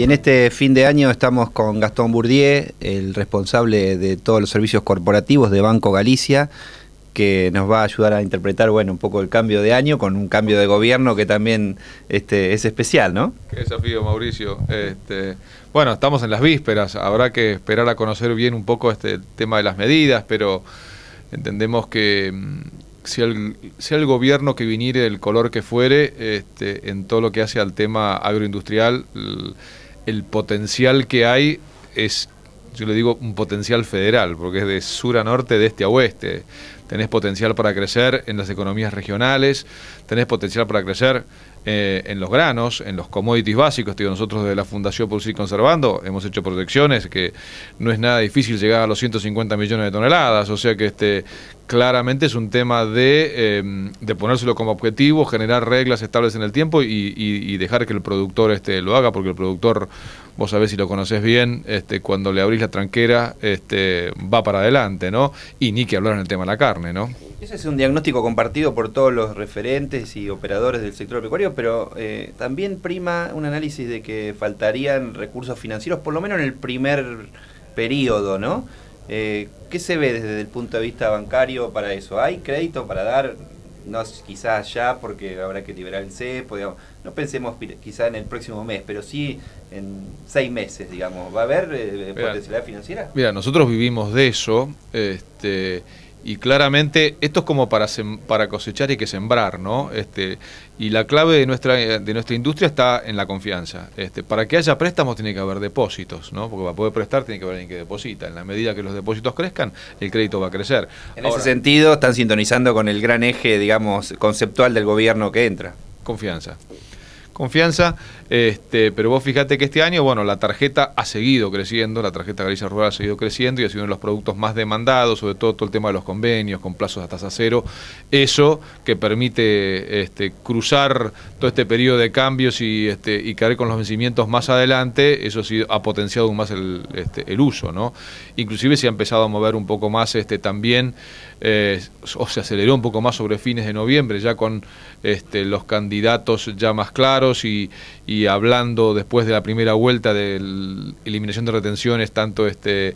Y en este fin de año estamos con Gastón Bourdieu, el responsable de todos los servicios corporativos de Banco Galicia, que nos va a ayudar a interpretar, bueno, un poco el cambio de año con un cambio de gobierno que también este, es especial, ¿no? Qué desafío, Mauricio. Este, bueno, estamos en las vísperas, habrá que esperar a conocer bien un poco este tema de las medidas, pero entendemos que mm, si el, el gobierno que viniere el color que fuere, este, en todo lo que hace al tema agroindustrial, el potencial que hay es, yo le digo, un potencial federal, porque es de sur a norte, de este a oeste tenés potencial para crecer en las economías regionales, tenés potencial para crecer eh, en los granos, en los commodities básicos. Digo, nosotros desde la Fundación Producir Conservando hemos hecho proyecciones que no es nada difícil llegar a los 150 millones de toneladas, o sea que este, claramente es un tema de, em, ponérselo como objetivo, generar reglas estables en el tiempo y, dejar que el productor este, lo haga, porque el productor, vos sabés si lo conocés bien, este, cuando le abrís la tranquera, este, va para adelante, ¿no? Y ni que hablar en el tema de la carne. Ese es un diagnóstico compartido por todos los referentes y operadores del sector pecuario, pero eh, también prima un análisis de que faltarían recursos financieros, por lo menos en el primer periodo, ¿no? Eh, ¿Qué se ve desde el punto de vista bancario para eso? ¿Hay crédito para dar? No, quizás ya, porque habrá que liberar el CEPO, No pensemos quizás en el próximo mes, pero sí en seis meses, digamos. ¿Va a haber eh, potencialidad financiera? Mira, nosotros vivimos de eso. Este, y claramente esto es como para, para cosechar y que sembrar, ¿no? Este, y la clave de nuestra, de nuestra industria está en la confianza. Este, para que haya préstamos tiene que haber depósitos, ¿no? Porque para poder prestar tiene que haber alguien que deposita. En la medida que los depósitos crezcan, el crédito va a crecer. En ese sentido, están sintonizando con el gran eje, digamos, conceptual del gobierno que entra. Confianza confianza. Este, pero vos fíjate que este año, bueno, la tarjeta ha seguido creciendo, la tarjeta Galicia Rural ha seguido creciendo y ha sido uno de los productos más demandados, sobre todo todo el tema de los convenios, con plazos de tasa cero. Eso que permite este, cruzar todo este periodo de cambios y, este, y caer con los vencimientos más adelante, eso ha potenciado aún más este, el, uso, ¿no? Inclusive se ha empezado a mover un poco más este, también, eh, o se aceleró un poco más sobre fines de noviembre, ya con este, los candidatos ya más claros y, hablando después de la primera vuelta de eliminación de retenciones, tanto este,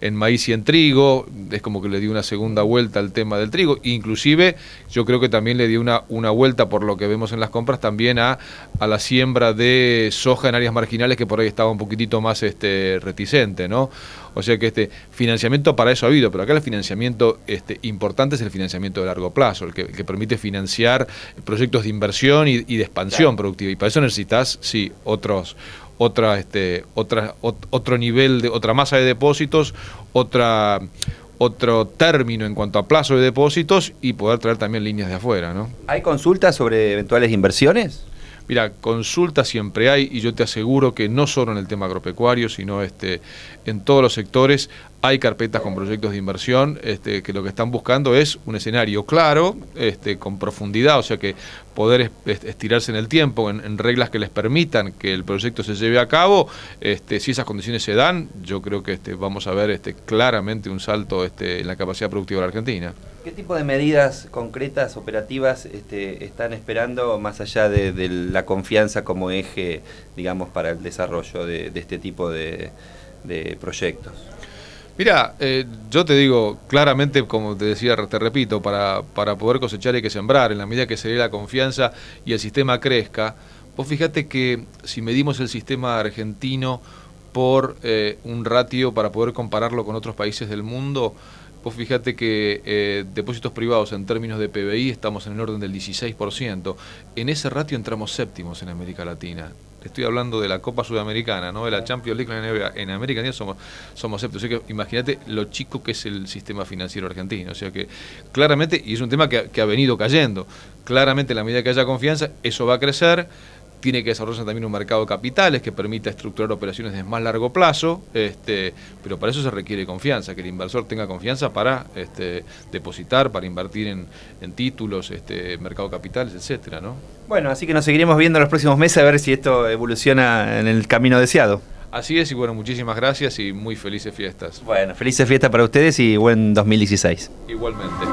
en maíz y en trigo, es como que le dio una segunda vuelta al tema del trigo, inclusive yo creo que también le dio una, una vuelta por lo que vemos en las compras también a, la siembra de soja en áreas marginales que por ahí estaba un poquitito más este, reticente, ¿no? O sea que este financiamiento para eso ha habido, pero acá el financiamiento este, importante es el financiamiento de largo plazo, el que, permite financiar proyectos de inversión y, de expansión productiva y para eso necesitas, sí, otros, otra, este, otra, otro nivel, de, otra masa de depósitos, otra, otro término en cuanto a plazo de depósitos y poder traer también líneas de afuera. ¿no? ¿Hay consultas sobre eventuales inversiones? Mira, consultas siempre hay y yo te aseguro que no solo en el tema agropecuario, sino este, en todos los sectores hay carpetas con proyectos de inversión este, que lo que están buscando es un escenario claro, este, con profundidad, o sea que poder estirarse en el tiempo, en, reglas que les permitan que el proyecto se lleve a cabo. Este, si esas condiciones se dan, yo creo que vamos a ver claramente un salto en la capacidad productiva de la Argentina. ¿Qué tipo de medidas concretas, operativas, están esperando más allá de, la confianza como eje, digamos, para el desarrollo de, este tipo de proyectos? Mira, eh, yo te digo claramente, como te decía, te repito, para, poder cosechar hay que sembrar. En la medida que se dé la confianza y el sistema crezca, vos fíjate que si medimos el sistema argentino por eh, un ratio para poder compararlo con otros países del mundo, vos fíjate que eh, depósitos privados en términos de PBI estamos en el orden del 16%. En ese ratio entramos séptimos en América Latina estoy hablando de la Copa Sudamericana, ¿no? de la Champions League, en América Latina somos, somos aceptos. imagínate lo chico que es el sistema financiero argentino. O sea que claramente, y es un tema que, que ha venido cayendo, claramente a la medida que haya confianza, eso va a crecer tiene que desarrollarse también un mercado de capitales que permita estructurar operaciones de más largo plazo, este, pero para eso se requiere confianza, que el inversor tenga confianza para este, depositar, para invertir en, títulos, este, mercado de capitales, etcétera, ¿no? Bueno, así que nos seguiremos viendo en los próximos meses a ver si esto evoluciona en el camino deseado. Así es, y bueno, muchísimas gracias y muy felices fiestas. Bueno, felices fiestas para ustedes y buen 2016. Igualmente.